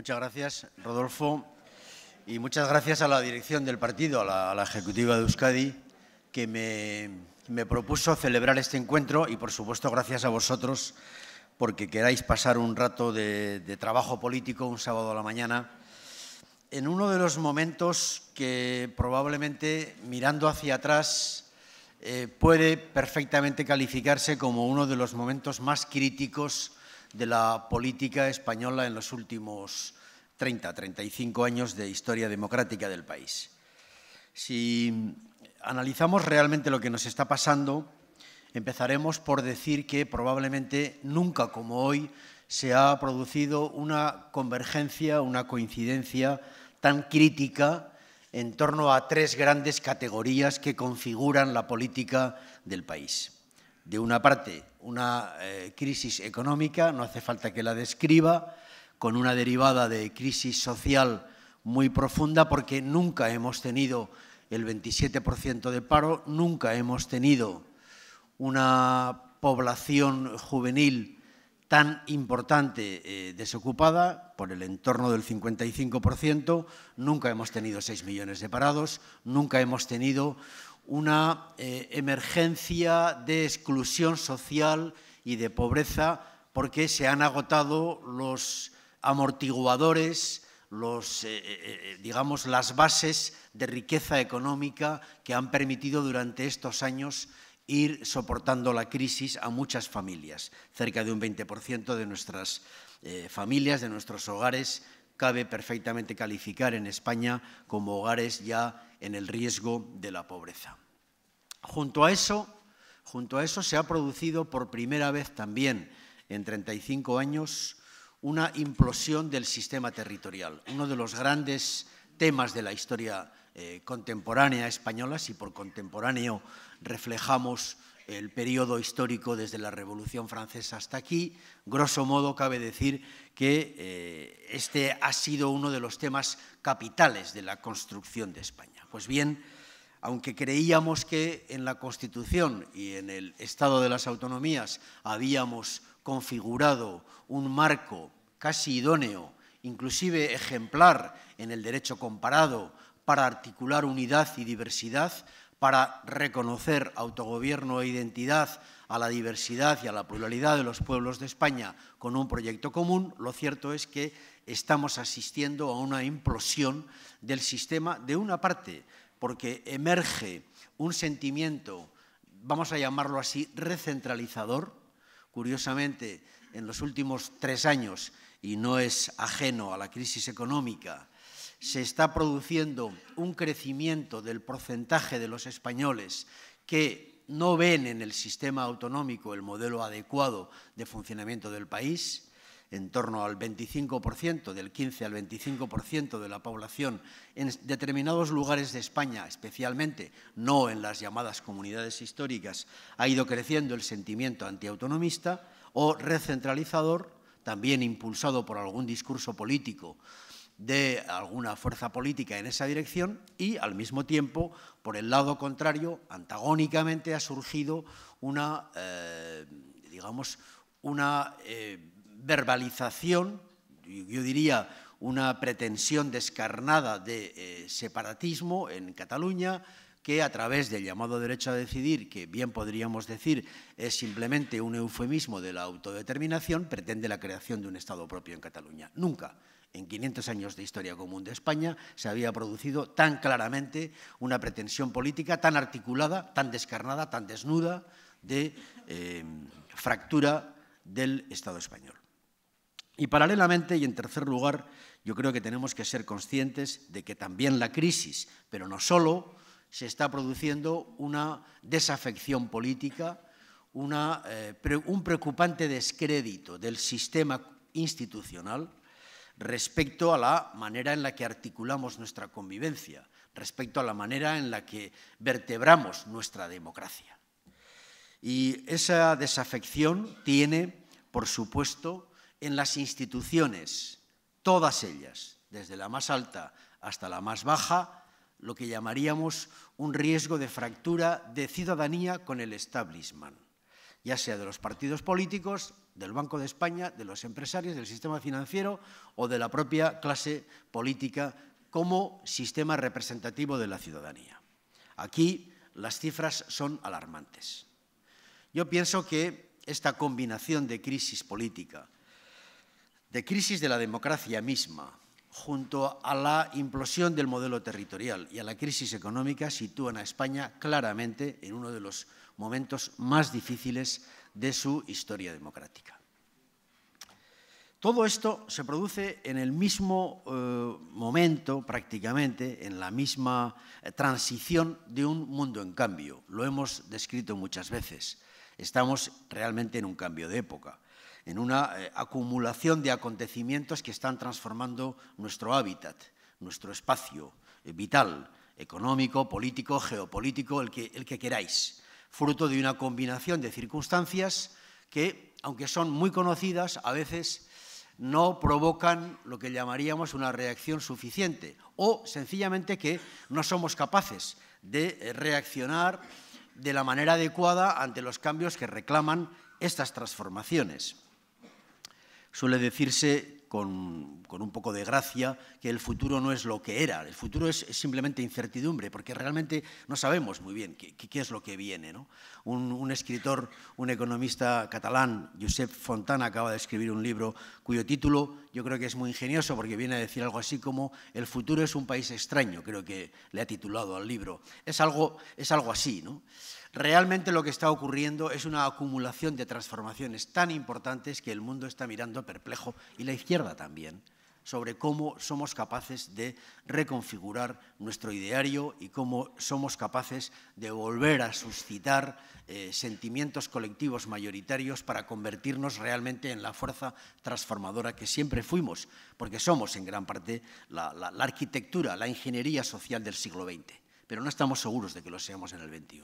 Muchas gracias, Rodolfo. Y muchas gracias a la dirección del partido, a la, Ejecutiva de Euskadi, que me, propuso celebrar este encuentro y, por supuesto, gracias a vosotros porque queráis pasar un rato de, trabajo político un sábado a la mañana en uno de los momentos que probablemente, mirando hacia atrás, eh, puede perfectamente calificarse como uno de los momentos más críticos de la política española en los últimos 30, 35 años de historia democrática del país. Si analizamos realmente lo que nos está pasando, empezaremos por decir que probablemente nunca como hoy se ha producido una convergencia, una coincidencia tan crítica en torno a tres grandes categorías que configuran la política del país de una parte una eh, crisis económica, no hace falta que la describa, con una derivada de crisis social muy profunda porque nunca hemos tenido el 27% de paro, nunca hemos tenido una población juvenil tan importante eh, desocupada, por el entorno del 55%, nunca hemos tenido 6 millones de parados, nunca hemos tenido una eh, emergencia de exclusión social y de pobreza porque se han agotado los amortiguadores, los, eh, eh, digamos, las bases de riqueza económica que han permitido durante estos años ir soportando la crisis a muchas familias. Cerca de un 20% de nuestras familias, de nuestros hogares, cabe perfectamente calificar en España como hogares ya en el riesgo de la pobreza. Junto a eso, junto a eso se ha producido por primera vez también en 35 años una implosión del sistema territorial, uno de los grandes temas de la historia eh, contemporánea española, si por contemporáneo reflejamos el periodo histórico desde la Revolución Francesa hasta aquí, grosso modo cabe decir que eh, este ha sido uno de los temas capitales de la construcción de España. Pues bien, aunque creíamos que en la Constitución y en el Estado de las Autonomías habíamos configurado un marco casi idóneo, inclusive ejemplar en el derecho comparado, para articular unidad y diversidad, para reconocer autogobierno e identidad a la diversidad y a la pluralidad de los pueblos de España con un proyecto común, lo cierto es que estamos asistiendo a una implosión del sistema de una parte, porque emerge un sentimiento, vamos a llamarlo así, recentralizador. Curiosamente, en los últimos tres años, y no es ajeno a la crisis económica, se está produciendo un crecimiento del porcentaje de los españoles que no ven en el sistema autonómico el modelo adecuado de funcionamiento del país, en torno al 25%, del 15 al 25% de la población en determinados lugares de España, especialmente no en las llamadas comunidades históricas, ha ido creciendo el sentimiento antiautonomista o recentralizador, también impulsado por algún discurso político de alguna fuerza política en esa dirección y al mismo tiempo, por el lado contrario, antagónicamente ha surgido una, eh, digamos, una eh, verbalización, yo diría una pretensión descarnada de eh, separatismo en Cataluña, que a través del llamado derecho a decidir, que bien podríamos decir es simplemente un eufemismo de la autodeterminación, pretende la creación de un Estado propio en Cataluña. Nunca en 500 años de historia común de España se había producido tan claramente una pretensión política tan articulada, tan descarnada, tan desnuda de eh, fractura del Estado español. Y paralelamente, y en tercer lugar, yo creo que tenemos que ser conscientes de que también la crisis, pero no solo, se está produciendo una desafección política, eh, un preocupante descrédito del sistema institucional respecto a la manera en la que articulamos nuestra convivencia, respecto a la manera en la que vertebramos nuestra democracia. Y esa desafección tiene, por supuesto, en las instituciones, todas ellas, desde la más alta hasta la más baja, lo que llamaríamos un riesgo de fractura de ciudadanía con el establishment ya sea de los partidos políticos, del Banco de España, de los empresarios, del sistema financiero o de la propia clase política como sistema representativo de la ciudadanía. Aquí las cifras son alarmantes. Yo pienso que esta combinación de crisis política, de crisis de la democracia misma, junto a la implosión del modelo territorial y a la crisis económica, sitúan a España claramente en uno de los momentos más difíciles de su historia democrática. Todo esto se produce en el mismo eh, momento, prácticamente, en la misma eh, transición de un mundo en cambio. Lo hemos descrito muchas veces. Estamos realmente en un cambio de época, en una eh, acumulación de acontecimientos que están transformando nuestro hábitat, nuestro espacio vital, económico, político, geopolítico, el que queráis fruto de una combinación de circunstancias que, aunque son muy conocidas, a veces no provocan lo que llamaríamos una reacción suficiente o sencillamente que no somos capaces de reaccionar de la manera adecuada ante los cambios que reclaman estas transformaciones. Suele decirse con, un poco de gracia que el futuro no es lo que era, el futuro es, simplemente incertidumbre, porque realmente no sabemos muy bien qué, es lo que viene. Un, escritor, un economista catalán, Josep Fontana, acaba de escribir un libro cuyo título yo creo que es muy ingenioso porque viene a decir algo así como el futuro es un país extraño, creo que le ha titulado al libro. Es algo, es algo así, ¿no? Realmente lo que está ocurriendo es una acumulación de transformaciones tan importantes que el mundo está mirando perplejo y la izquierda también sobre cómo somos capaces de reconfigurar nuestro ideario y cómo somos capaces de volver a suscitar eh, sentimientos colectivos mayoritarios para convertirnos realmente en la fuerza transformadora que siempre fuimos, porque somos en gran parte la, la arquitectura, la ingeniería social del siglo XX, pero no estamos seguros de que lo seamos en el XXI.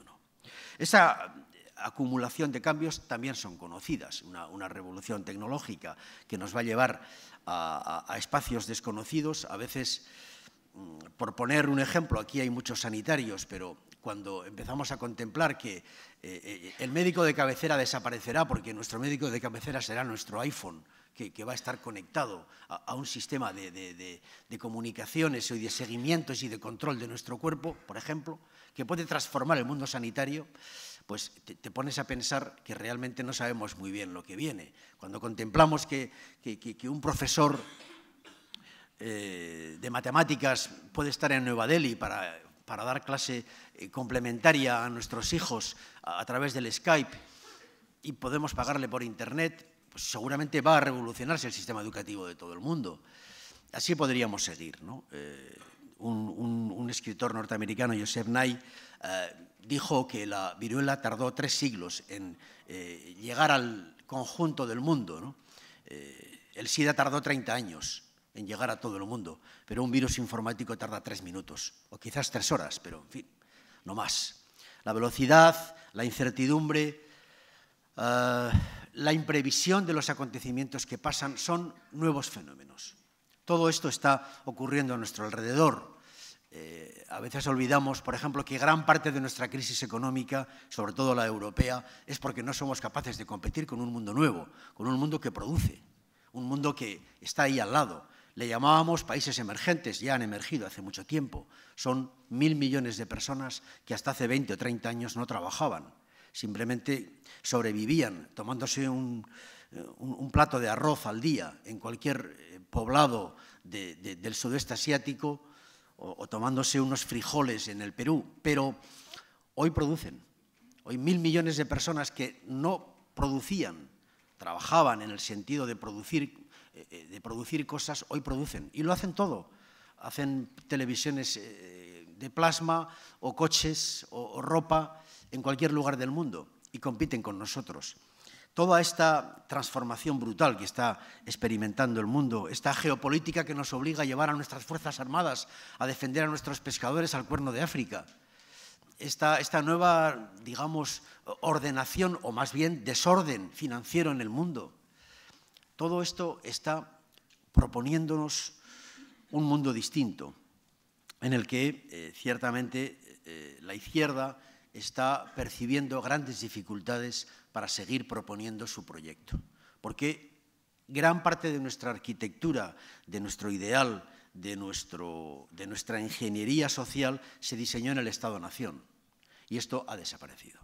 Esa acumulación de cambios también son conocidas, una, revolución tecnológica que nos va a llevar a, espacios desconocidos, a veces, mm, por poner un ejemplo, aquí hay muchos sanitarios, pero cuando empezamos a contemplar que eh, eh, el médico de cabecera desaparecerá porque nuestro médico de cabecera será nuestro iPhone, que, va a estar conectado a, un sistema de, de, comunicaciones y de seguimientos y de control de nuestro cuerpo, por ejemplo, que puede transformar el mundo sanitario, pues te, pones a pensar que realmente no sabemos muy bien lo que viene. Cuando contemplamos que, un profesor eh, de matemáticas puede estar en Nueva Delhi para, para dar clase eh, complementaria a nuestros hijos a, través del Skype y podemos pagarle por Internet, pues seguramente va a revolucionarse el sistema educativo de todo el mundo. Así podríamos seguir. ¿no? Eh, un, escritor norteamericano, Joseph Nye, eh, dijo que la viruela tardó tres siglos en eh, llegar al conjunto del mundo. Eh, el SIDA tardó 30 años en llegar a todo el mundo, pero un virus informático tarda tres minutos, o quizás tres horas, pero en fin, no más. La velocidad, la incertidumbre, la imprevisión de los acontecimientos que pasan son nuevos fenómenos. Todo esto está ocurriendo a nuestro alrededor. Eh, a veces olvidamos, por ejemplo, que gran parte de nuestra crisis económica, sobre todo la europea, es porque no somos capaces de competir con un mundo nuevo, con un mundo que produce, un mundo que está ahí al lado. Le llamábamos países emergentes, ya han emergido hace mucho tiempo. Son mil millones de personas que hasta hace 20 o 30 años no trabajaban, simplemente sobrevivían tomándose un, eh, un, plato de arroz al día en cualquier eh, poblado del sudeste asiático o, tomándose unos frijoles en el Perú, pero hoy producen. Hoy mil millones de personas que no producían, trabajaban en el sentido de producir, eh, de producir cosas, hoy producen. Y lo hacen todo. Hacen televisiones de plasma o coches o, ropa en cualquier lugar del mundo y compiten con nosotros toda esta transformación brutal que está experimentando el mundo, esta geopolítica que nos obliga a llevar a nuestras Fuerzas Armadas a defender a nuestros pescadores al cuerno de África, esta, esta nueva, digamos, ordenación o más bien desorden financiero en el mundo, todo esto está proponiéndonos un mundo distinto, en el que eh, ciertamente eh, la izquierda está percibiendo grandes dificultades para seguir proponiendo su proyecto. Porque gran parte de nuestra arquitectura, de nuestro ideal, de, nuestra ingeniería social se diseñó en el Estado-Nación. Y esto ha desaparecido.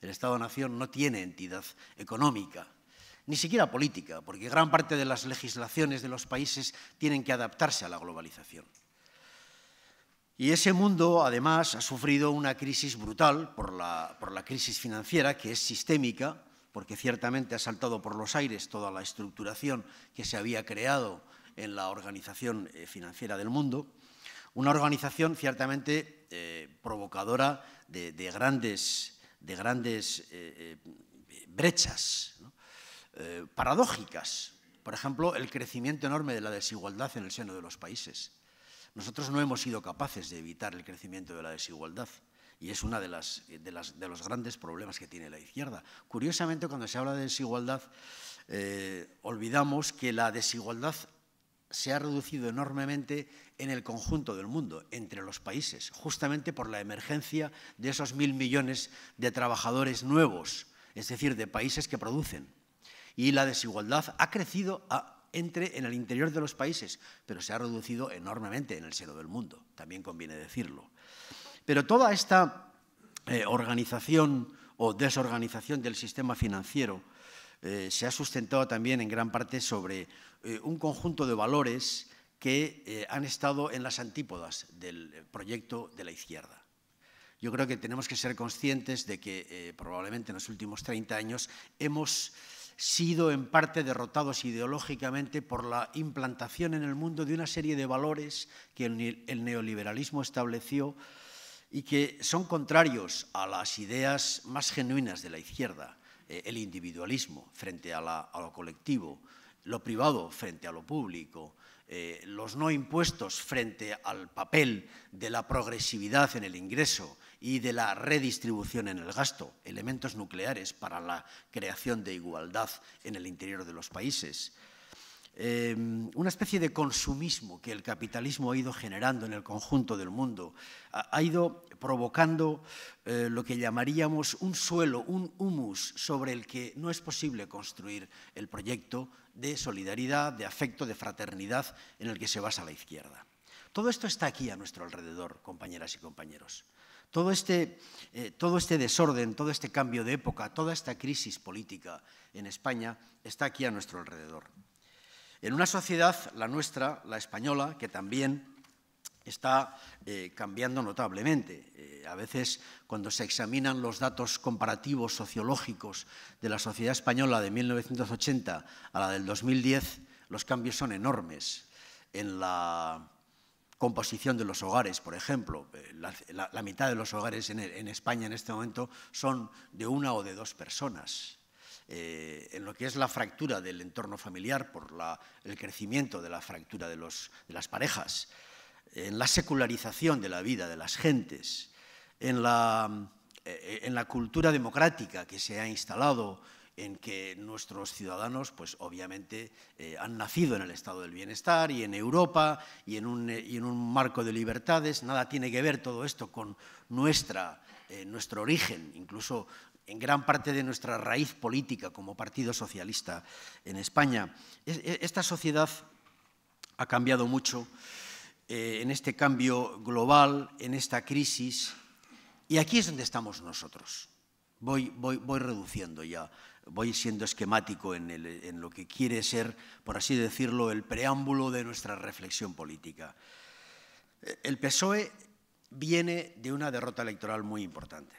El Estado-Nación no tiene entidad económica, ni siquiera política, porque gran parte de las legislaciones de los países tienen que adaptarse a la globalización. Y ese mundo, además, ha sufrido una crisis brutal por la, crisis financiera, que es sistémica, porque ciertamente ha saltado por los aires toda la estructuración que se había creado en la organización eh, financiera del mundo. Una organización ciertamente eh, provocadora de, grandes, eh, brechas paradójicas. Por ejemplo, el crecimiento enorme de la desigualdad en el seno de los países. Nosotros no hemos sido capaces de evitar el crecimiento de la desigualdad. Y es uno de, los grandes problemas que tiene la izquierda. Curiosamente, cuando se habla de desigualdad, eh, olvidamos que la desigualdad se ha reducido enormemente en el conjunto del mundo, entre los países, justamente por la emergencia de esos mil millones de trabajadores nuevos, es decir, de países que producen. Y la desigualdad ha crecido a entre en el interior de los países, pero se ha reducido enormemente en el seno del mundo, también conviene decirlo. Pero toda esta eh, organización o desorganización del sistema financiero eh, se ha sustentado también en gran parte sobre eh, un conjunto de valores que han estado en las antípodas del proyecto de la izquierda. Yo creo que tenemos que ser conscientes de que probablemente en los últimos 30 años hemos sido en parte derrotados ideológicamente por la implantación en el mundo de una serie de valores que el neoliberalismo estableció y que son contrarios a las ideas más genuinas de la izquierda, eh, el individualismo frente a, lo colectivo, lo privado frente a lo público, eh, los no impuestos frente al papel de la progresividad en el ingreso, y de la redistribución en el gasto, elementos nucleares para la creación de igualdad en el interior de los países. Em, una especie de consumismo que el capitalismo ha ido generando en el conjunto del mundo, ha, ido provocando eh, lo que llamaríamos un suelo, un humus sobre el que no es posible construir el proyecto de solidaridad, de afecto, de fraternidad en el que se basa la izquierda. Todo esto está aquí a nuestro alrededor, compañeras y compañeros. Este, eh, todo este, desorden, todo este cambio de época, toda esta crisis política en España está aquí a nuestro alrededor. En una sociedad, la nuestra, la española, que también está eh, cambiando notablemente. Eh, a veces, cuando se examinan los datos comparativos sociológicos de la sociedad española de 1980 a la del 2010, los cambios son enormes. En la, composición de los hogares, por ejemplo. Eh, la, mitad de los hogares en, España en este momento son de una o de dos personas. Eh, en lo que es la fractura del entorno familiar por el crecimiento de la fractura de, las parejas, en la secularización de la vida de las gentes, en eh, en la cultura democrática que se ha instalado en que nuestros ciudadanos, pues obviamente, eh, han nacido en el estado del bienestar y en Europa eh, y en, un, marco de libertades. Nada tiene que ver todo esto con nuestra, eh, nuestro origen, incluso en gran parte de nuestra raíz política como Partido Socialista en España. E, esta sociedad ha cambiado mucho en este cambio global, en esta crisis, y aquí es donde estamos nosotros. voy, voy reduciendo ya voy siendo esquemático en, lo que quiere ser, por así decirlo, el preámbulo de nuestra reflexión política. El PSOE viene de una derrota electoral muy importante,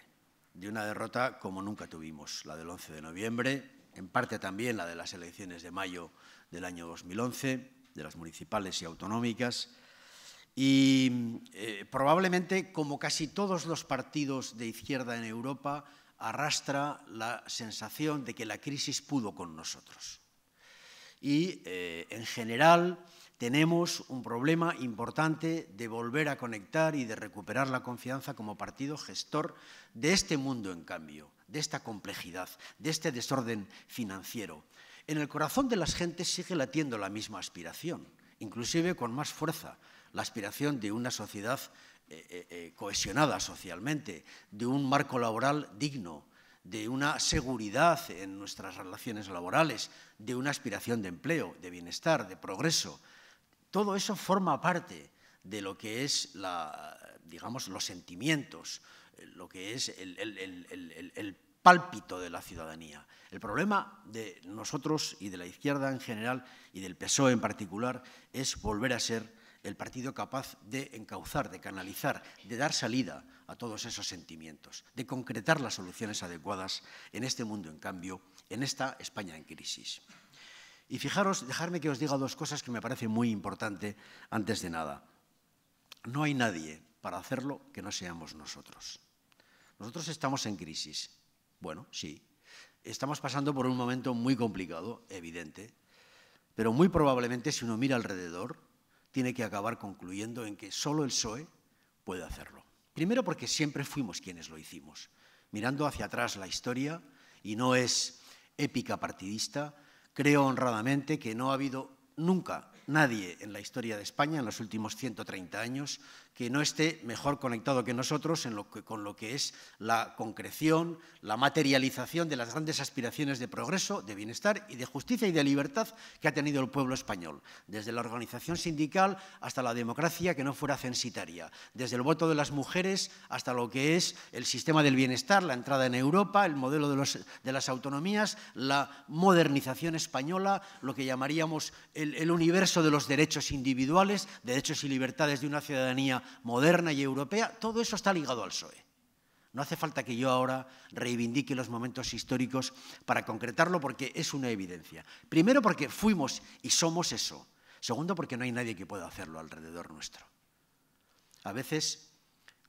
de una derrota como nunca tuvimos, la del 11 de noviembre, en parte también la de las elecciones de mayo del año 2011, de las municipales y autonómicas, y eh, probablemente, como casi todos los partidos de izquierda en Europa, arrastra la sensación de que la crisis pudo con nosotros. Y eh, en general tenemos un problema importante de volver a conectar y de recuperar la confianza como partido gestor de este mundo en cambio, de esta complejidad, de este desorden financiero. En el corazón de las gentes sigue latiendo la misma aspiración, inclusive con más fuerza, la aspiración de una sociedad eh, eh, eh, cohesionada socialmente, de un marco laboral digno, de una seguridad en nuestras relaciones laborales, de una aspiración de empleo, de bienestar, de progreso. Todo eso forma parte de lo que es digamos, los sentimientos, lo que es el, el pálpito de la ciudadanía. El problema de nosotros y de la izquierda en general y del PSOE en particular es volver a ser el partido capaz de encauzar, de canalizar, de dar salida a todos esos sentimientos, de concretar las soluciones adecuadas en este mundo en cambio, en esta España en crisis. Y fijaros, dejarme que os diga dos cosas que me parece muy importante antes de nada. No hay nadie para hacerlo que no seamos nosotros. Nosotros estamos en crisis. Bueno, sí. Estamos pasando por un momento muy complicado, evidente, pero muy probablemente si uno mira alrededor, tiene que acabar concluyendo en que solo el PSOE puede hacerlo. Primero porque siempre fuimos quienes lo hicimos. Mirando hacia atrás la historia, y no es épica partidista, creo honradamente que no ha habido nunca nadie en la historia de España, en los últimos 130 años, que no esté mejor conectado que nosotros con lo que es la concreción, la materialización de las grandes aspiraciones de progreso, de bienestar y de justicia y de libertad que ha tenido el pueblo español, desde la organización sindical hasta la democracia que no fuera censitaria, desde el voto de las mujeres hasta lo que es el sistema del bienestar, la entrada en Europa, el modelo de, las autonomías, la modernización española, lo que llamaríamos el universo de los derechos individuales, derechos y libertades de una ciudadanía moderna y europea, todo eso está ligado al PSOE. No hace falta que yo ahora reivindique los momentos históricos para concretarlo porque es una evidencia. Primero porque fuimos y somos eso. Segundo porque no hay nadie que pueda hacerlo alrededor nuestro. A veces,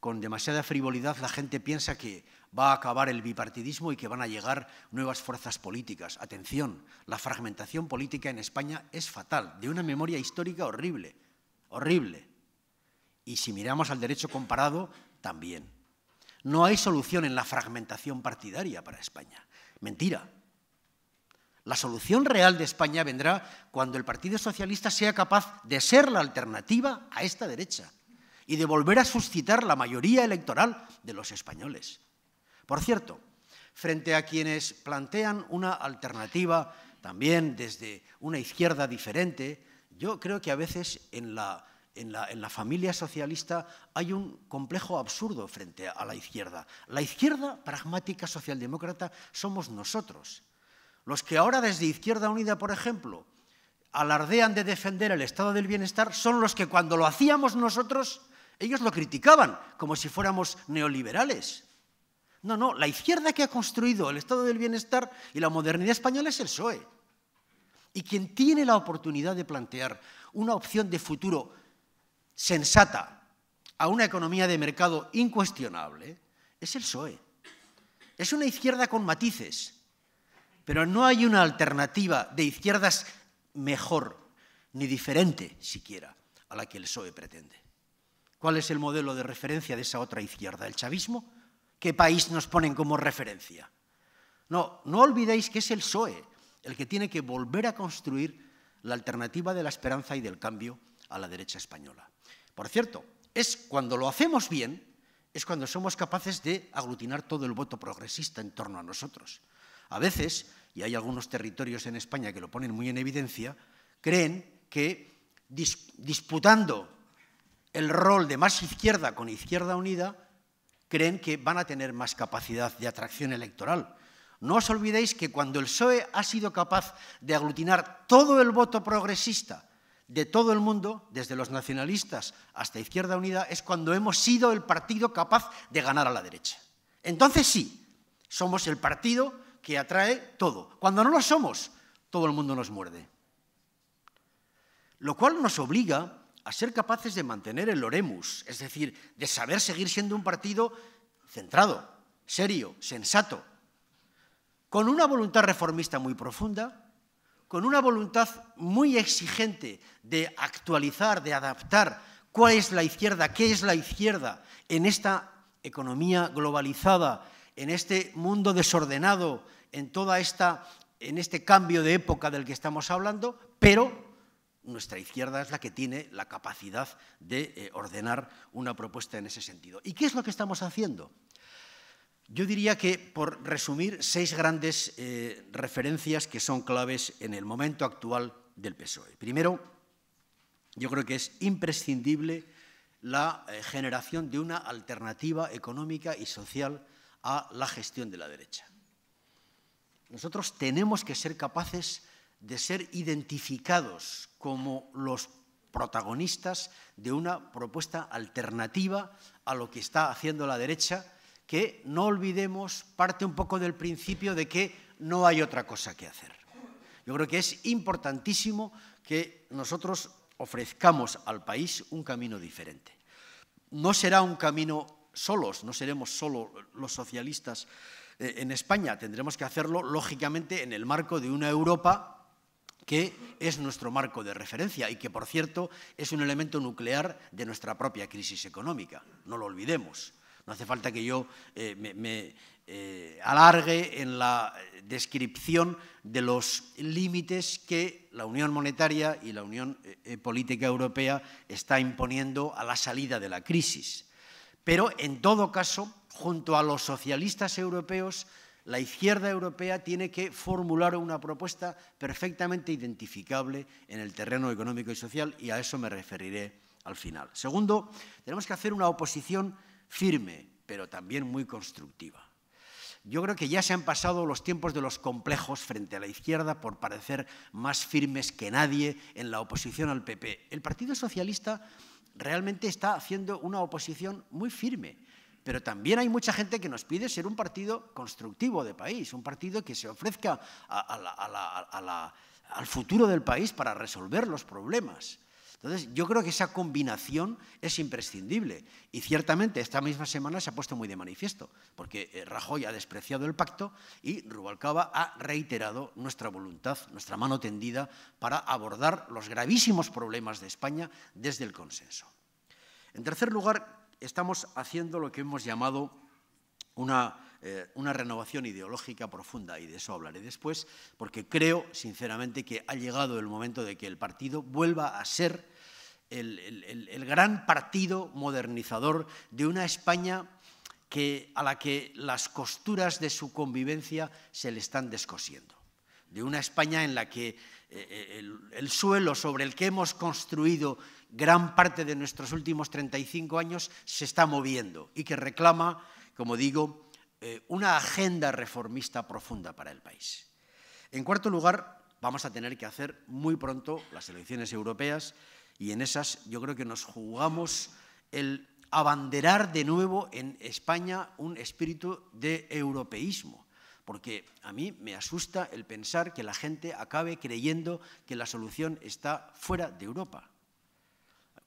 con demasiada frivolidad, la gente piensa que va a acabar el bipartidismo y que van a llegar nuevas fuerzas políticas. Atención, la fragmentación política en España es fatal, de una memoria histórica horrible, horrible. Y si miramos al derecho comparado, también. No hay solución en la fragmentación partidaria para España. Mentira. La solución real de España vendrá cuando el Partido Socialista sea capaz de ser la alternativa a esta derecha y de volver a suscitar la mayoría electoral de los españoles. Por cierto, frente a quienes plantean una alternativa también desde una izquierda diferente, yo creo que a veces en la en la, familia socialista hay un complejo absurdo frente a la izquierda. La izquierda pragmática socialdemócrata somos nosotros. Los que ahora desde Izquierda Unida, por ejemplo, alardean de defender el estado del bienestar son los que cuando lo hacíamos nosotros, ellos lo criticaban como si fuéramos neoliberales. No, no, la izquierda que ha construido el estado del bienestar y la modernidad española es el PSOE. Y quien tiene la oportunidad de plantear una opción de futuro sensata a una economía de mercado incuestionable es el PSOE. Es una izquierda con matices, pero no hay una alternativa de izquierdas mejor ni diferente siquiera a la que el PSOE pretende. ¿Cuál es el modelo de referencia de esa otra izquierda? ¿El chavismo? ¿Qué país nos ponen como referencia? No, no olvidéis que es el PSOE el que tiene que volver a construir la alternativa de la esperanza y del cambio a la derecha española. Por cierto, es cuando lo hacemos bien, es cuando somos capaces de aglutinar todo el voto progresista en torno a nosotros. A veces, y hay algunos territorios en España que lo ponen muy en evidencia, creen que disputando el rol de más izquierda con izquierda unida, creen que van a tener más capacidad de atracción electoral. No os olvidéis que cuando el PSOE ha sido capaz de aglutinar todo el voto progresista de todo el mundo, desde los nacionalistas hasta Izquierda Unida, es cuando hemos sido el partido capaz de ganar a la derecha. Entonces sí, somos el partido que atrae todo. Cuando no lo somos, todo el mundo nos muerde. Lo cual nos obliga a ser capaces de mantener el oremus, es decir, de saber seguir siendo un partido centrado, serio, sensato, con una voluntad reformista muy profunda, con una voluntad muy exigente de actualizar, de adaptar cuál es la izquierda, qué es la izquierda en esta economía globalizada, en este mundo desordenado, en toda esta en este cambio de época del que estamos hablando, pero nuestra izquierda es la que tiene la capacidad de eh, ordenar una propuesta en ese sentido. ¿Y qué es lo que estamos haciendo? Yo diría que, por resumir, seis grandes eh, referencias que son claves en el momento actual del PSOE. Primero, yo creo que es imprescindible la eh, generación de una alternativa económica y social a la gestión de la derecha. Nosotros tenemos que ser capaces de ser identificados como los protagonistas de una propuesta alternativa a lo que está haciendo la derecha que no olvidemos, parte un poco del principio de que no hay otra cosa que hacer. Yo creo que es importantísimo que nosotros ofrezcamos al país un camino diferente. No será un camino solos, no seremos solo los socialistas eh, en España, tendremos que hacerlo lógicamente en el marco de una Europa que es nuestro marco de referencia y que, por cierto, es un elemento nuclear de nuestra propia crisis económica. No lo olvidemos. No hace falta que yo eh, me, eh, alargue en la descripción de los límites que la Unión Monetaria y la Unión eh, Política Europea está imponiendo a la salida de la crisis. Pero, en todo caso, junto a los socialistas europeos, la izquierda europea tiene que formular una propuesta perfectamente identificable en el terreno económico y social, y a eso me referiré al final. Segundo, tenemos que hacer una oposición firme, pero también muy constructiva. Yo creo que ya se han pasado los tiempos de los complejos frente a la izquierda por parecer más firmes que nadie en la oposición al PP. El Partido Socialista realmente está haciendo una oposición muy firme, pero también hay mucha gente que nos pide ser un partido constructivo de país, un partido que se ofrezca al futuro del país para resolver los problemas. Entonces, yo creo que esa combinación es imprescindible. Y ciertamente esta misma semana se ha puesto muy de manifiesto, porque eh, Rajoy ha despreciado el pacto y Rubalcaba ha reiterado nuestra voluntad, nuestra mano tendida para abordar los gravísimos problemas de España desde el consenso. En tercer lugar, estamos haciendo lo que hemos llamado una, eh, renovación ideológica profunda, y de eso hablaré después, porque creo, sinceramente, que ha llegado el momento de que el partido vuelva a ser el, gran partido modernizador de una España a la que las costuras de su convivencia se le están descosiendo. De una España en la que eh, eh, el, suelo sobre el que hemos construido gran parte de nuestros últimos 35 años se está moviendo y que reclama, como digo, eh, una agenda reformista profunda para el país. En cuarto lugar, vamos a tener que hacer muy pronto las elecciones europeas y en esas yo creo que nos jugamos el abanderar de nuevo en España un espíritu de europeísmo. Porque a mí me asusta el pensar que la gente acabe creyendo que la solución está fuera de Europa.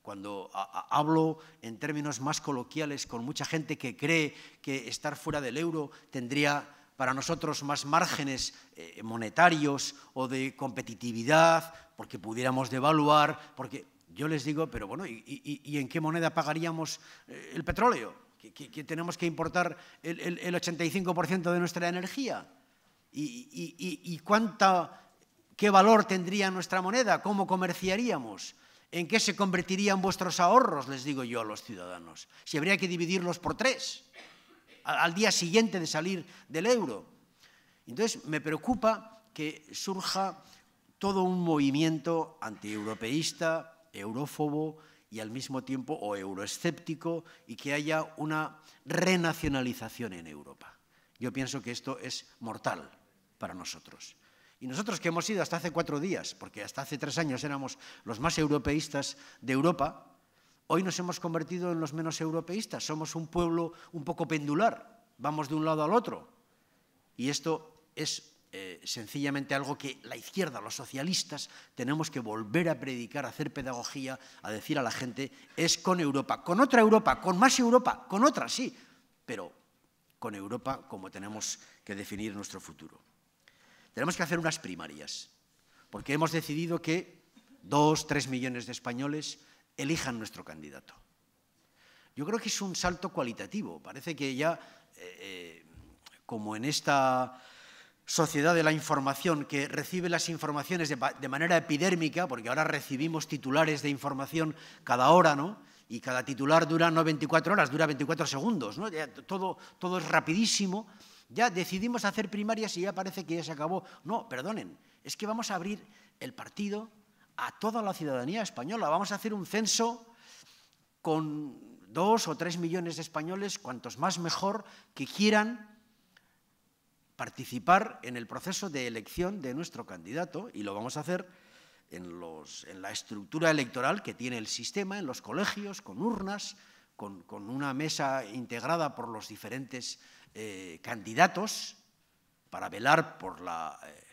Cuando hablo en términos más coloquiales con mucha gente que cree que estar fuera del euro tendría para nosotros más márgenes eh, monetarios o de competitividad, porque pudiéramos devaluar, porque yo les digo, pero bueno, ¿y, en qué moneda pagaríamos eh, el petróleo? ¿Que, tenemos que importar el, 85% de nuestra energía? ¿Y, cuánta, qué valor tendría nuestra moneda? ¿Cómo comerciaríamos? ¿En qué se convertirían vuestros ahorros? Les digo yo a los ciudadanos. Si habría que dividirlos por tres al día siguiente de salir del euro. Entonces, me preocupa que surja todo un movimiento antieuropeísta, eurofobo y al mismo tiempo o euroescéptico y que haya una renacionalización en Europa. Yo pienso que esto es mortal para nosotros. Y nosotros que hemos ido hasta hace cuatro días, porque hasta hace tres años éramos los más europeístas de Europa, hoy nos hemos convertido en los menos europeístas. Somos un pueblo un poco pendular, vamos de un lado al otro. Y esto es eh, sencillamente algo que la izquierda, los socialistas, tenemos que volver a predicar, a hacer pedagogía, a decir a la gente, es con Europa, con otra Europa, con más Europa, con otra, sí, pero con Europa como tenemos que definir nuestro futuro. Tenemos que hacer unas primarias, porque hemos decidido que dos, tres millones de españoles elijan nuestro candidato. Yo creo que es un salto cualitativo. Parece que ya, eh, eh, como en esta sociedad de la información que recibe las informaciones de, manera epidérmica, porque ahora recibimos titulares de información cada hora, ¿no? Y cada titular dura no 24 horas, dura 24 segundos, ¿no? todo, todo es rapidísimo. Ya decidimos hacer primarias y ya parece que ya se acabó. No, perdonen, es que vamos a abrir el partido a toda la ciudadanía española. Vamos a hacer un censo con dos o tres millones de españoles, cuantos más mejor, que quieran participar en el proceso de elección de nuestro candidato y lo vamos a hacer en, los, en la estructura electoral que tiene el sistema, en los colegios, con urnas, con, una mesa integrada por los diferentes eh, candidatos para velar por la, eh,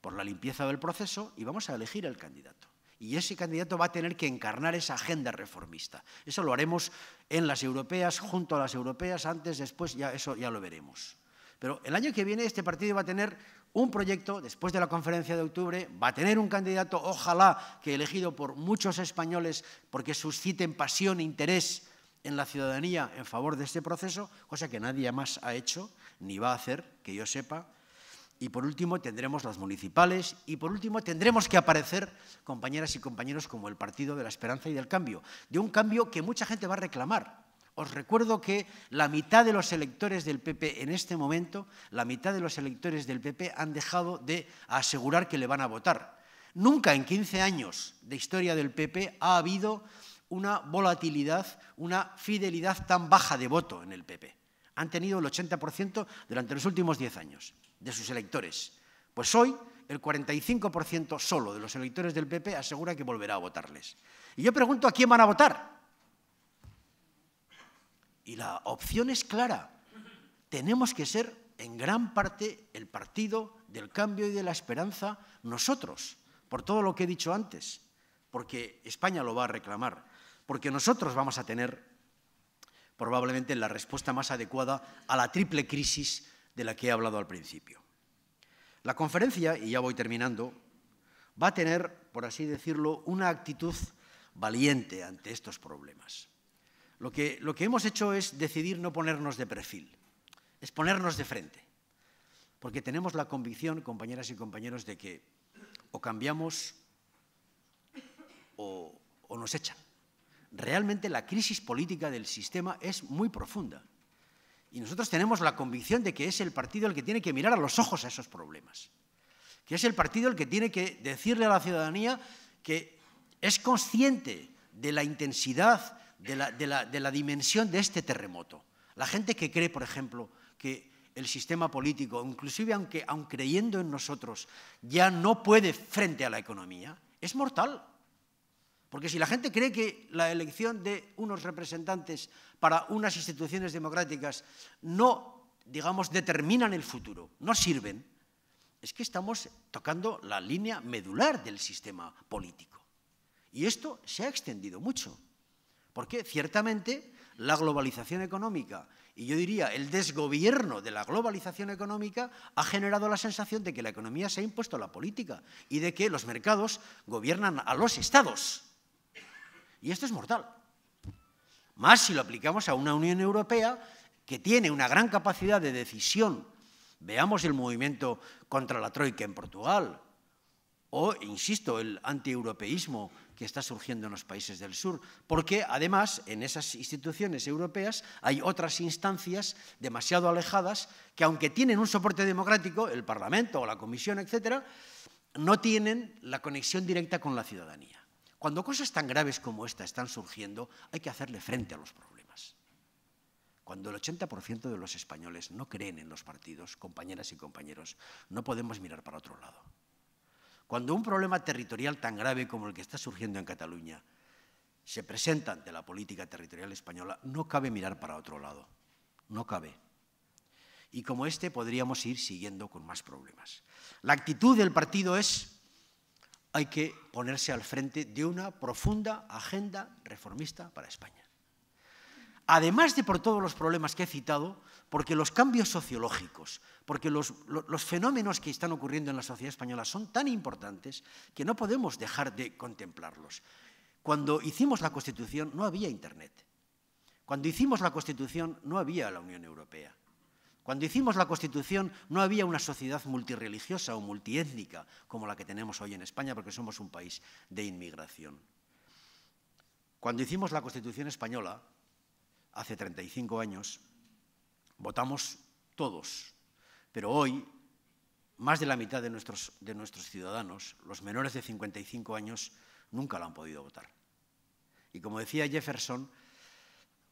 por la limpieza del proceso y vamos a elegir el candidato. Y ese candidato va a tener que encarnar esa agenda reformista. Eso lo haremos en las europeas, junto a las europeas, antes, después, ya, eso ya lo veremos. Pero el año que viene este partido va a tener un proyecto, después de la conferencia de octubre, va a tener un candidato, ojalá que elegido por muchos españoles, porque susciten pasión e interés en la ciudadanía en favor de este proceso, cosa que nadie más ha hecho ni va a hacer, que yo sepa. Y por último tendremos las municipales y por último tendremos que aparecer compañeras y compañeros como el Partido de la Esperanza y del Cambio, de un cambio que mucha gente va a reclamar, os recuerdo que la mitad de los electores del PP en este momento, la mitad de los electores del PP han dejado de asegurar que le van a votar. Nunca en 15 años de historia del PP ha habido una volatilidad, una fidelidad tan baja de voto en el PP. Han tenido el 80% durante los últimos 10 años de sus electores. Pues hoy el 45% solo de los electores del PP asegura que volverá a votarles. Y yo pregunto a quién van a votar. Y la opción es clara. Tenemos que ser en gran parte el partido del cambio y de la esperanza nosotros, por todo lo que he dicho antes, porque España lo va a reclamar, porque nosotros vamos a tener probablemente la respuesta más adecuada a la triple crisis de la que he hablado al principio. La conferencia, y ya voy terminando, va a tener, por así decirlo, una actitud valiente ante estos problemas. Lo que, hemos hecho es decidir no ponernos de perfil, es ponernos de frente, porque tenemos la convicción, compañeras y compañeros, de que o cambiamos o, o nos echan. Realmente la crisis política del sistema es muy profunda y nosotros tenemos la convicción de que es el partido el que tiene que mirar a los ojos a esos problemas, que es el partido el que tiene que decirle a la ciudadanía que es consciente de la intensidad de la, dimensión de este terremoto. La gente que cree, por ejemplo, que el sistema político, inclusive aunque creyendo en nosotros, ya no puede frente a la economía, es mortal. Porque si la gente cree que la elección de unos representantes para unas instituciones democráticas no, digamos, determinan el futuro, no sirven, es que estamos tocando la línea medular del sistema político. Y esto se ha extendido mucho. Porque ciertamente la globalización económica y yo diría el desgobierno de la globalización económica ha generado la sensación de que la economía se ha impuesto a la política y de que los mercados gobiernan a los estados. Y esto es mortal. Más si lo aplicamos a una Unión Europea que tiene una gran capacidad de decisión. Veamos el movimiento contra la Troika en Portugal, o, insisto, el antieuropeísmo que está surgiendo en los países del sur, porque además en esas instituciones europeas hay otras instancias demasiado alejadas que aunque tienen un soporte democrático, el Parlamento o la Comisión, etcétera, no tienen la conexión directa con la ciudadanía. Cuando cosas tan graves como esta están surgiendo, hay que hacerle frente a los problemas. Cuando el 80% de los españoles no creen en los partidos, compañeras y compañeros, no podemos mirar para otro lado. Cuando un problema territorial tan grave como el que está surgiendo en Cataluña se presenta ante la política territorial española, no cabe mirar para otro lado, no cabe. Y como este podríamos ir siguiendo con más problemas. La actitud del partido es, hay que ponerse al frente de una profunda agenda reformista para España. Además de por todos los problemas que he citado, porque los cambios sociológicos, porque los, fenómenos que están ocurriendo en la sociedad española son tan importantes que no podemos dejar de contemplarlos. Cuando hicimos la Constitución no había Internet. Cuando hicimos la Constitución no había la Unión Europea. Cuando hicimos la Constitución no había una sociedad multirreligiosa o multiétnica como la que tenemos hoy en España, porque somos un país de inmigración. Cuando hicimos la Constitución española, hace 35 años, Votamos todos, pero hoy más de la mitad de nuestros, de nuestros ciudadanos, los menores de 55 años, nunca lo han podido votar. Y como decía Jefferson,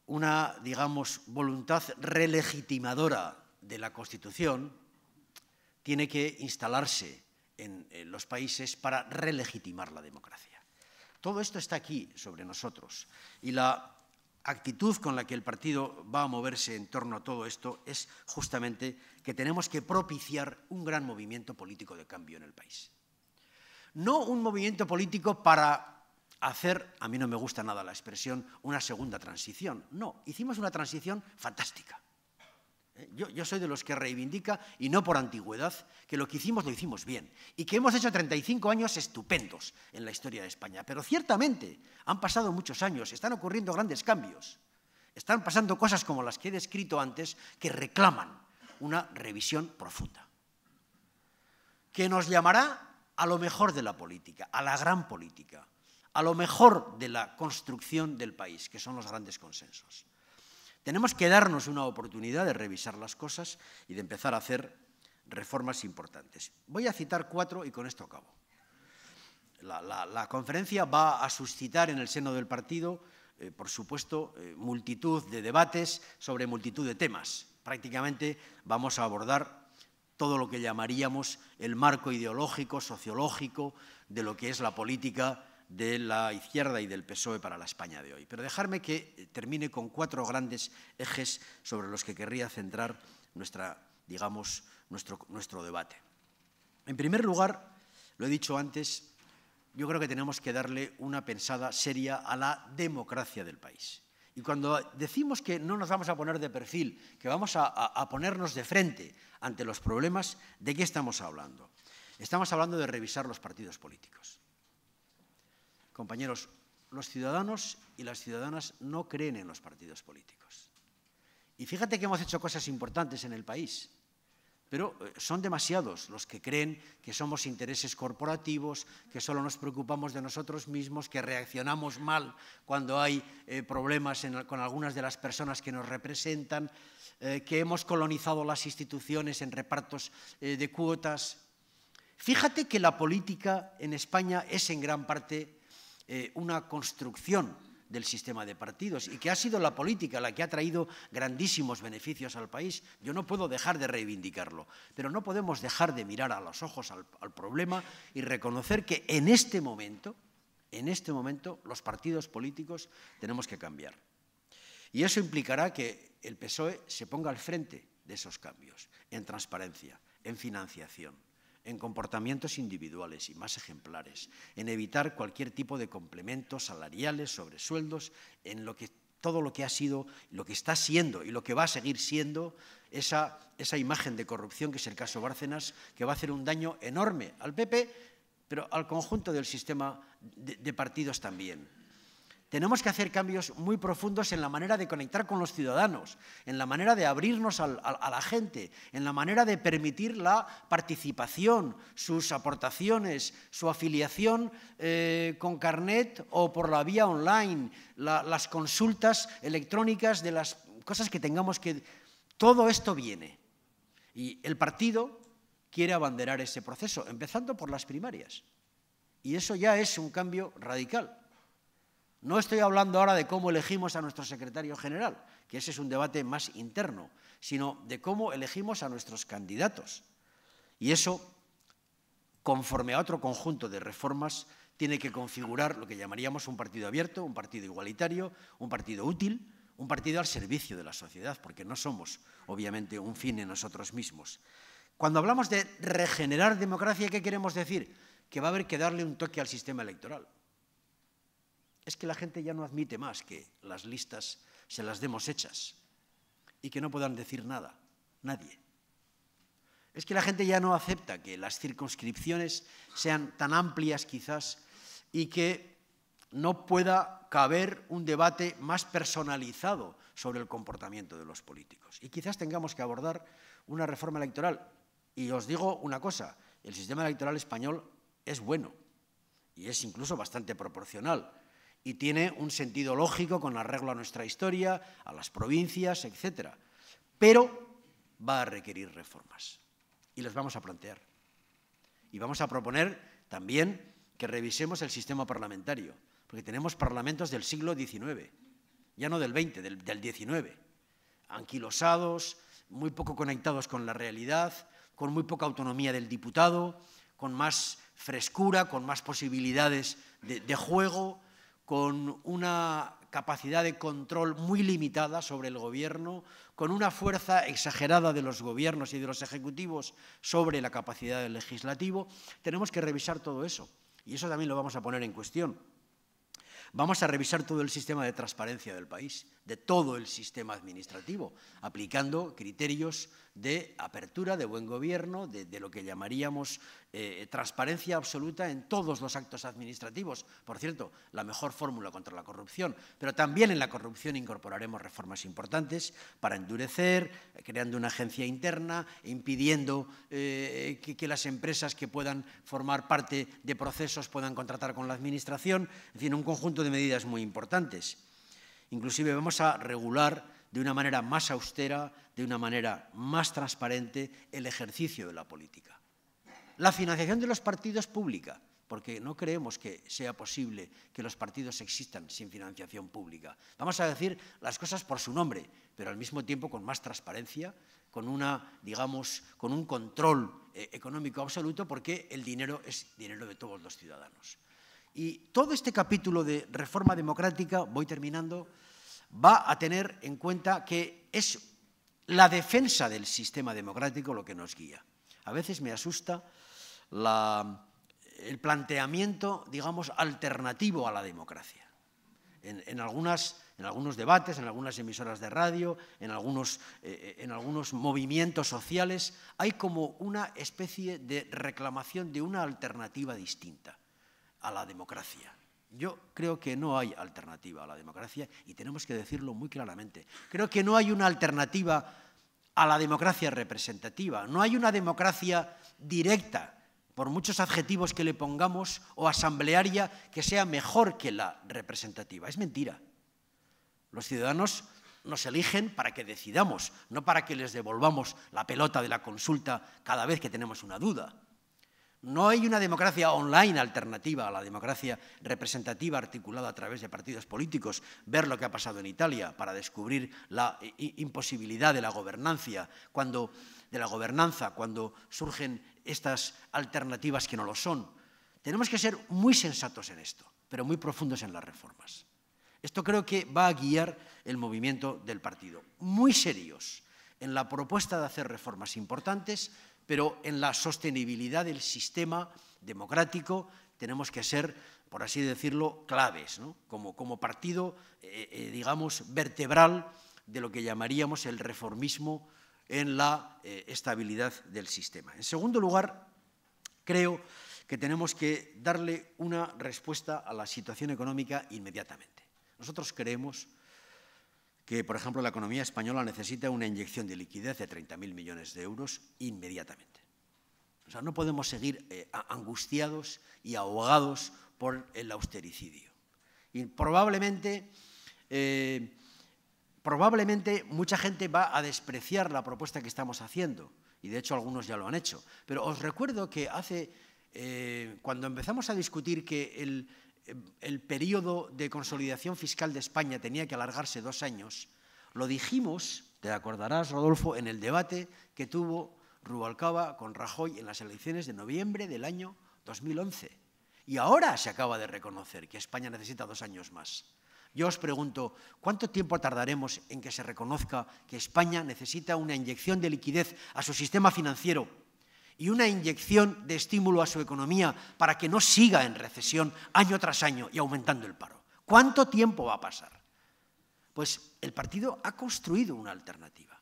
una, digamos, voluntad relegitimadora de la Constitución tiene que instalarse en, en, los países para relegitimar la democracia. Todo esto está aquí sobre nosotros y la actitud con la que el partido va a moverse en torno a todo esto es justamente que tenemos que propiciar un gran movimiento político de cambio en el país. No un movimiento político para hacer, a mí no me gusta nada la expresión, una segunda transición. No, hicimos una transición fantástica. Yo, soy de los que reivindica, y no por antigüedad, que lo que hicimos lo hicimos bien y que hemos hecho 35 años estupendos en la historia de España. Pero ciertamente han pasado muchos años, están ocurriendo grandes cambios, están pasando cosas como las que he descrito antes que reclaman una revisión profunda, que nos llamará a lo mejor de la política, a la gran política, a lo mejor de la construcción del país, que son los grandes consensos. Tenemos que darnos una oportunidad de revisar las cosas y de empezar a hacer reformas importantes. Voy a citar cuatro y con esto acabo. La, conferencia va a suscitar en el seno del partido, eh, por supuesto, eh, multitud de debates sobre multitud de temas. Prácticamente vamos a abordar todo lo que llamaríamos el marco ideológico, sociológico, de lo que es la política de la izquierda y del PSOE para la España de hoy. Pero dejarme que eh, termine con cuatro grandes ejes sobre los que querría centrar nuestro, debate. En primer lugar, lo he dicho antes, yo creo que tenemos que darle una pensada seria a la democracia del país. Y cuando decimos que no nos vamos a poner de perfil, que vamos a, ponernos de frente ante los problemas, ¿de qué estamos hablando? Estamos hablando de revisar los partidos políticos. Compañeros, los ciudadanos y las ciudadanas no creen en los partidos políticos. Y fíjate que hemos hecho cosas importantes en el país, pero eh, son demasiados los que creen que somos intereses corporativos, que solo nos preocupamos de nosotros mismos, que reaccionamos mal cuando hay eh, problemas con algunas de las personas que nos representan, eh, que hemos colonizado las instituciones en repartos de cuotas. Fíjate que la política en España es en gran parte eh, una construcción del sistema de partidos y que ha sido la política la que ha traído grandísimos beneficios al país. Yo no puedo dejar de reivindicarlo, pero no podemos dejar de mirar a los ojos al, al problema y reconocer que en este momento, en este momento, los partidos políticos tenemos que cambiar. Y eso implicará que el PSOE se ponga al frente de esos cambios, en transparencia, en financiación, en comportamientos individuales y más ejemplares, en evitar cualquier tipo de complementos salariales, sobresueldos, en lo que todo lo que ha sido, lo que está siendo y lo que va a seguir siendo esa, imagen de corrupción que es el caso Bárcenas, que va a hacer un daño enorme al PP, pero al conjunto del sistema de partidos también. Tenemos que hacer cambios muy profundos en la manera de conectar con los ciudadanos, en la manera de abrirnos a, la gente, en la manera de permitir la participación, sus aportaciones, su afiliación eh, con carnet o por la vía online, las consultas electrónicas de las cosas que tengamos que... Todo esto viene. Y el partido quiere abanderar ese proceso, empezando por las primarias. Y eso ya es un cambio radical. No estoy hablando ahora de cómo elegimos a nuestro secretario general, que ese es un debate más interno, sino de cómo elegimos a nuestros candidatos. Y eso, conforme a otro conjunto de reformas, tiene que configurar lo que llamaríamos un partido abierto, un partido igualitario, un partido útil, un partido al servicio de la sociedad, porque no somos, obviamente, un fin en nosotros mismos. Cuando hablamos de regenerar democracia, ¿qué queremos decir? Que va a haber que darle un toque al sistema electoral es que la gente ya no admite más que las listas se las demos hechas y que no puedan decir nada, nadie. Es que la gente ya no acepta que las circunscripciones sean tan amplias quizás y que no pueda caber un debate más personalizado sobre el comportamiento de los políticos. Y quizás tengamos que abordar una reforma electoral. Y os digo una cosa, el sistema electoral español es bueno y es incluso bastante proporcional y tiene un sentido lógico con arreglo a nuestra historia, a las provincias, etc. Pero va a requerir reformas y las vamos a plantear. Y vamos a proponer también que revisemos el sistema parlamentario, porque tenemos parlamentos del siglo XIX, ya no del XX, del, XIX, anquilosados, muy poco conectados con la realidad, con muy poca autonomía del diputado, con más frescura, con más posibilidades de juego, con una capacidad de control muy limitada sobre el gobierno, con una fuerza exagerada de los gobiernos y de los ejecutivos sobre la capacidad del legislativo, tenemos que revisar todo eso. Y eso también lo vamos a poner en cuestión. Vamos a revisar todo el sistema de transparencia del país de todo el sistema administrativo, aplicando criterios de apertura, de buen gobierno, de, lo que llamaríamos eh, transparencia absoluta en todos los actos administrativos. Por cierto, la mejor fórmula contra la corrupción, pero también en la corrupción incorporaremos reformas importantes para endurecer, creando una agencia interna, impidiendo eh, que, que las empresas que puedan formar parte de procesos puedan contratar con la Administración, en fin, un conjunto de medidas muy importantes. Inclusive vamos a regular de una manera más austera, de una manera más transparente, el ejercicio de la política. La financiación de los partidos pública, porque no creemos que sea posible que los partidos existan sin financiación pública. Vamos a decir las cosas por su nombre, pero al mismo tiempo con más transparencia, con una, digamos, con un control eh, económico absoluto, porque el dinero es dinero de todos los ciudadanos. Y todo este capítulo de reforma democrática, voy terminando, va a tener en cuenta que es la defensa del sistema democrático lo que nos guía. A veces me asusta el planteamiento, digamos, alternativo a la democracia. En, algunos debates, en algunas emisoras de radio, en algunos, eh, eh, en algunos movimientos sociales, hay como una especie de reclamación de una alternativa distinta a la democracia. Yo creo que no hay alternativa a la democracia y tenemos que decirlo muy claramente. Creo que no hay una alternativa a la democracia representativa, no hay una democracia directa, por muchos adjetivos que le pongamos, o asamblearia que sea mejor que la representativa. Es mentira. Los ciudadanos nos eligen para que decidamos, no para que les devolvamos la pelota de la consulta cada vez que tenemos una duda. No hay una democracia online alternativa a la democracia representativa articulada a través de partidos políticos. Ver lo que ha pasado en Italia para descubrir la imposibilidad de la gobernanza cuando, de la gobernanza, cuando surgen estas alternativas que no lo son. Tenemos que ser muy sensatos en esto, pero muy profundos en las reformas. Esto creo que va a guiar el movimiento del partido. Muy serios en la propuesta de hacer reformas importantes pero en la sostenibilidad del sistema democrático tenemos que ser, por así decirlo, claves, como, partido, eh, eh, digamos, vertebral de lo que llamaríamos el reformismo en la eh, estabilidad del sistema. En segundo lugar, creo que tenemos que darle una respuesta a la situación económica inmediatamente. Nosotros creemos que, por ejemplo, la economía española necesita una inyección de liquidez de 30.000 millones de euros inmediatamente. O sea, no podemos seguir eh, angustiados y ahogados por el austericidio. Y probablemente, eh, probablemente mucha gente va a despreciar la propuesta que estamos haciendo, y de hecho algunos ya lo han hecho. Pero os recuerdo que hace, eh, cuando empezamos a discutir que el, el periodo de consolidación fiscal de España tenía que alargarse dos años, lo dijimos, te acordarás, Rodolfo, en el debate que tuvo Rubalcaba con Rajoy en las elecciones de noviembre del año 2011. Y ahora se acaba de reconocer que España necesita dos años más. Yo os pregunto, ¿cuánto tiempo tardaremos en que se reconozca que España necesita una inyección de liquidez a su sistema financiero y una inyección de estímulo a su economía para que no siga en recesión año tras año y aumentando el paro. ¿Cuánto tiempo va a pasar? Pues el partido ha construido una alternativa.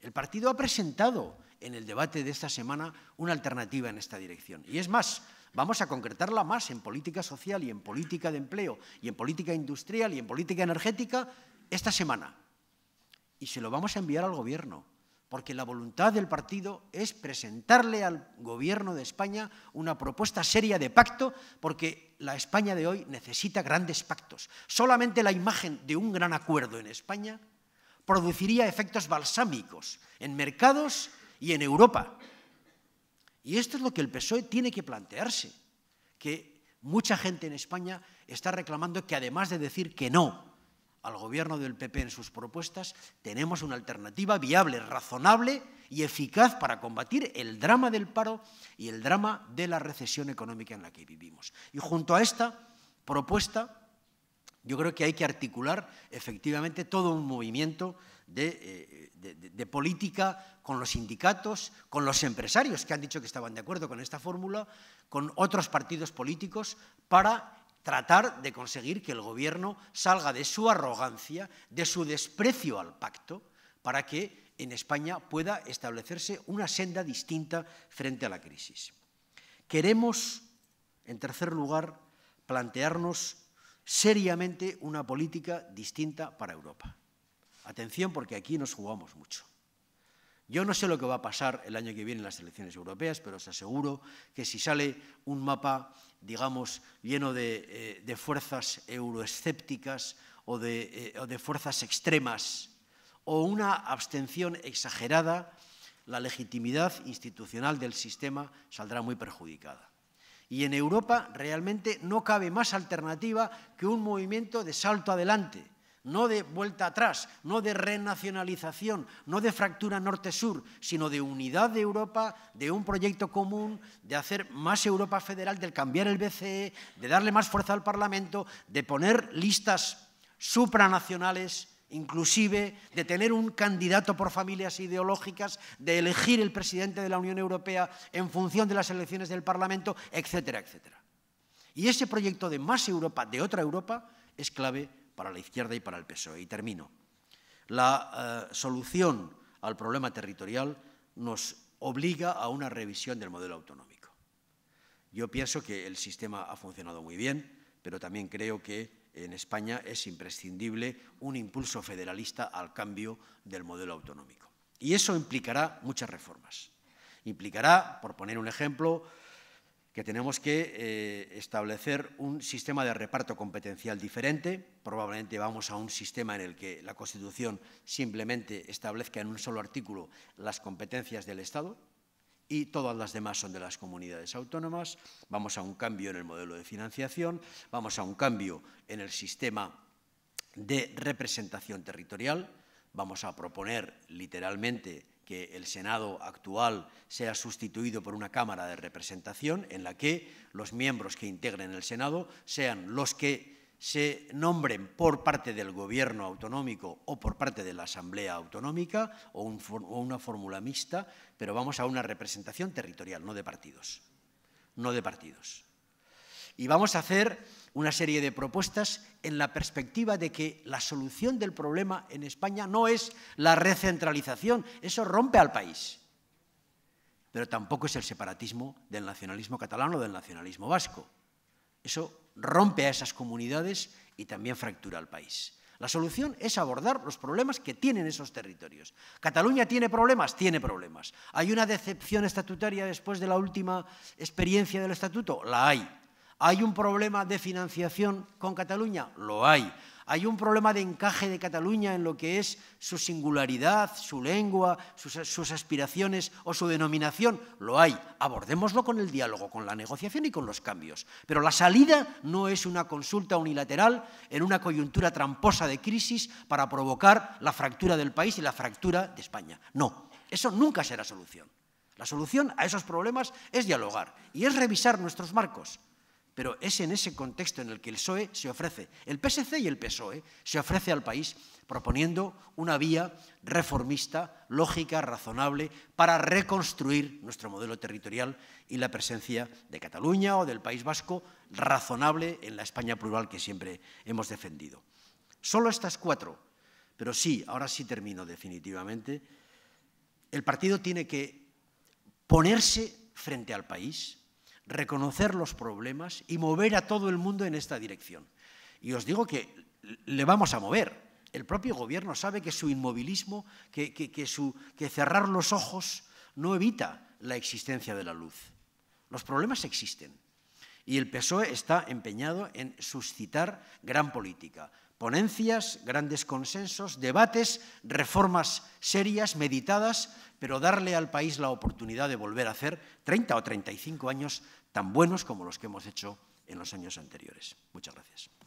El partido ha presentado en el debate de esta semana una alternativa en esta dirección. Y es más, vamos a concretarla más en política social y en política de empleo y en política industrial y en política energética esta semana. Y se lo vamos a enviar al gobierno porque la voluntad del partido es presentarle al gobierno de España una propuesta seria de pacto, porque la España de hoy necesita grandes pactos. Solamente la imagen de un gran acuerdo en España produciría efectos balsámicos en mercados y en Europa. Y esto es lo que el PSOE tiene que plantearse, que mucha gente en España está reclamando que además de decir que no al gobierno del PP en sus propuestas, tenemos una alternativa viable, razonable y eficaz para combatir el drama del paro y el drama de la recesión económica en la que vivimos. Y junto a esta propuesta, yo creo que hay que articular efectivamente todo un movimiento de, eh, política con los sindicatos, con los empresarios que han dicho que estaban de acuerdo con esta fórmula, con otros partidos políticos, para tratar de conseguir que el gobierno salga de su arrogancia, de su desprecio al pacto, para que en España pueda establecerse una senda distinta frente a la crisis. Queremos, en tercer lugar, plantearnos seriamente una política distinta para Europa. Atención porque aquí nos jugamos mucho. Yo no sé lo que va a pasar el año que viene en las elecciones europeas, pero os aseguro que si sale un mapa, digamos, lleno de, eh, fuerzas euroescépticas eh, o de fuerzas extremas o una abstención exagerada, la legitimidad institucional del sistema saldrá muy perjudicada. Y en Europa realmente no cabe más alternativa que un movimiento de salto adelante, no de vuelta atrás, no de renacionalización, no de fractura norte-sur, sino de unidad de Europa, de un proyecto común, de hacer más Europa federal, de cambiar el BCE, de darle más fuerza al Parlamento, de poner listas supranacionales inclusive de tener un candidato por familias ideológicas, de elegir el presidente de la Unión Europea en función de las elecciones del Parlamento, etcétera, etcétera. Y ese proyecto de más Europa, de otra Europa, es clave para la izquierda y para el PSOE. Y termino. La eh, solución al problema territorial nos obliga a una revisión del modelo autonómico. Yo pienso que el sistema ha funcionado muy bien, pero también creo que en España es imprescindible un impulso federalista al cambio del modelo autonómico. Y eso implicará muchas reformas. Implicará, por poner un ejemplo, que tenemos que eh, establecer un sistema de reparto competencial diferente. Probablemente vamos a un sistema en el que la Constitución simplemente establezca en un solo artículo las competencias del Estado y todas las demás son de las comunidades autónomas. Vamos a un cambio en el modelo de financiación, vamos a un cambio en el sistema de representación territorial, vamos a proponer literalmente que el Senado actual sea sustituido por una Cámara de Representación en la que los miembros que integren el Senado sean los que se nombren por parte del gobierno autonómico o por parte de la asamblea autonómica o, una fórmula mixta, pero vamos a una representación territorial, no de partidos. No de partidos. Y vamos a hacer una serie de propuestas en la perspectiva de que la solución del problema en España no es la recentralización, eso rompe al país. Pero tampoco es el separatismo del nacionalismo catalán o del nacionalismo vasco. Eso rompe a esas comunidades y también fractura al país. La solución es abordar los problemas que tienen esos territorios. Cataluña tiene problemas, tiene problemas. ¿Hay una decepción estatutaria después de la última experiencia del estatuto? La hay. ¿Hay un problema de financiación con Cataluña? Lo hay. Hay un problema de encaje de Cataluña en lo que es su singularidad, su lengua, sus, aspiraciones o su denominación. Lo hay. Abordémoslo con el diálogo, con la negociación y con los cambios. Pero la salida no es una consulta unilateral en una coyuntura tramposa de crisis para provocar la fractura del país y la fractura de España. No, eso nunca será solución. La solución a esos problemas es dialogar y es revisar nuestros marcos pero es en ese contexto en el que el PSOE se ofrece, el PSC y el PSOE se ofrece al país proponiendo una vía reformista, lógica, razonable, para reconstruir nuestro modelo territorial y la presencia de Cataluña o del País Vasco razonable en la España plural que siempre hemos defendido. Solo estas cuatro, pero sí, ahora sí termino definitivamente, el partido tiene que ponerse frente al país, reconocer los problemas y mover a todo el mundo en esta dirección. Y os digo que le vamos a mover. El propio gobierno sabe que su inmovilismo, que, cerrar los ojos no evita la existencia de la luz. Los problemas existen. Y el PSOE está empeñado en suscitar gran política. Ponencias, grandes consensos, debates, reformas serias, meditadas, pero darle al país la oportunidad de volver a hacer 30 o 35 años tan buenos como los que hemos hecho en los años anteriores. Muchas gracias.